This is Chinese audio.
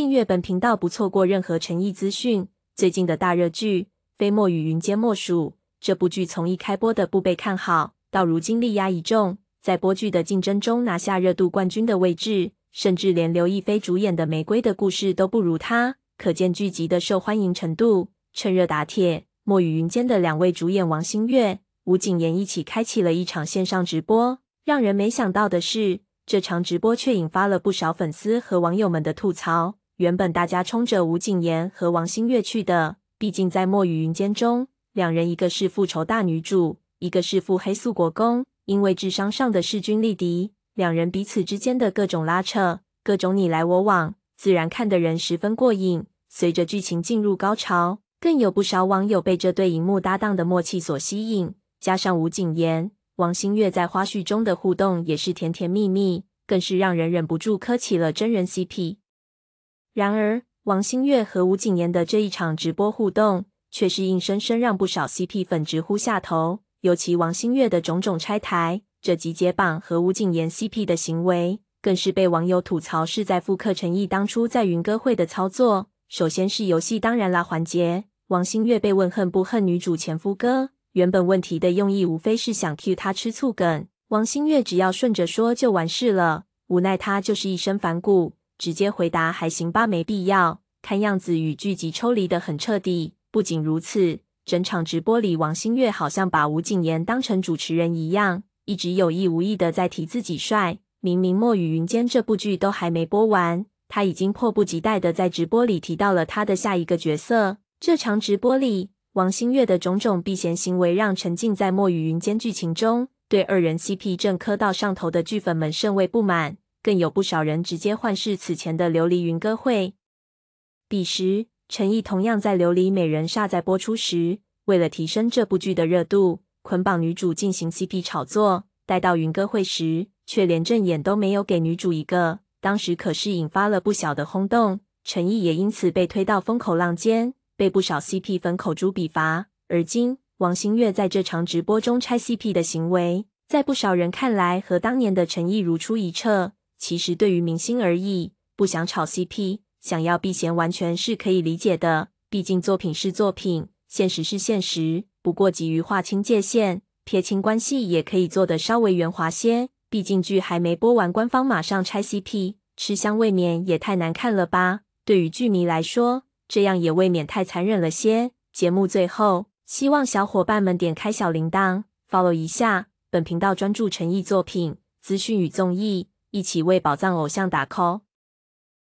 订阅本频道，不错过任何诚意资讯。最近的大热剧《飞墨与云间》莫属。这部剧从一开播的不被看好，到如今力压一众，在播剧的竞争中拿下热度冠军的位置，甚至连刘亦菲主演的《玫瑰的故事》都不如她，可见剧集的受欢迎程度。趁热打铁，《墨与云间》的两位主演王星越、吴谨言一起开启了一场线上直播。让人没想到的是，这场直播却引发了不少粉丝和网友们的吐槽。原本大家冲着吴谨言和王星越去的，毕竟在《墨雨云间》中，两人一个是复仇大女主，一个是腹黑素国公，因为智商上的势均力敌，两人彼此之间的各种拉扯、各种你来我往，自然看的人十分过瘾。随着剧情进入高潮，更有不少网友被这对荧幕搭档的默契所吸引。加上吴谨言、王星越在花絮中的互动也是甜甜蜜蜜，更是让人忍不住磕起了真人 CP。然而，王星越和吴谨言的这一场直播互动，却是硬生生让不少 CP 粉直呼下头。尤其王星越的种种拆台，这集结榜和吴谨言 CP 的行为，更是被网友吐槽是在复刻陈毅当初在云歌会的操作。首先是游戏当然啦环节，王星越被问恨不恨女主前夫哥，原本问题的用意无非是想 cue 他吃醋梗，王星越只要顺着说就完事了，无奈他就是一身反骨。直接回答还行吧，没必要。看样子与剧集抽离的很彻底。不仅如此，整场直播里，王星越好像把吴谨言当成主持人一样，一直有意无意的在提自己帅。明明《墨雨云间》这部剧都还没播完，他已经迫不及待的在直播里提到了他的下一个角色。这场直播里，王星越的种种避嫌行为，让沉浸在《墨雨云间》剧情中，对二人 CP 正磕到上头的剧粉们甚为不满。更有不少人直接幻视此前的《琉璃云歌会》，彼时陈意同样在《琉璃美人煞》在播出时，为了提升这部剧的热度，捆绑女主进行 CP 炒作，待到云歌会时，却连正眼都没有给女主一个，当时可是引发了不小的轰动，陈意也因此被推到风口浪尖，被不少 CP 粉口诛笔伐。而今王星越在这场直播中拆 CP 的行为，在不少人看来和当年的陈意如出一辙。其实对于明星而已，不想炒 CP，想要避嫌，完全是可以理解的。毕竟作品是作品，现实是现实。不过急于划清界限，撇清关系，也可以做的稍微圆滑些。毕竟剧还没播完，官方马上拆 CP，吃香未免也太难看了吧？对于剧迷来说，这样也未免太残忍了些。节目最后，希望小伙伴们点开小铃铛，follow 一下本频道，专注诚意作品资讯与综艺。一起为宝藏偶像打 call！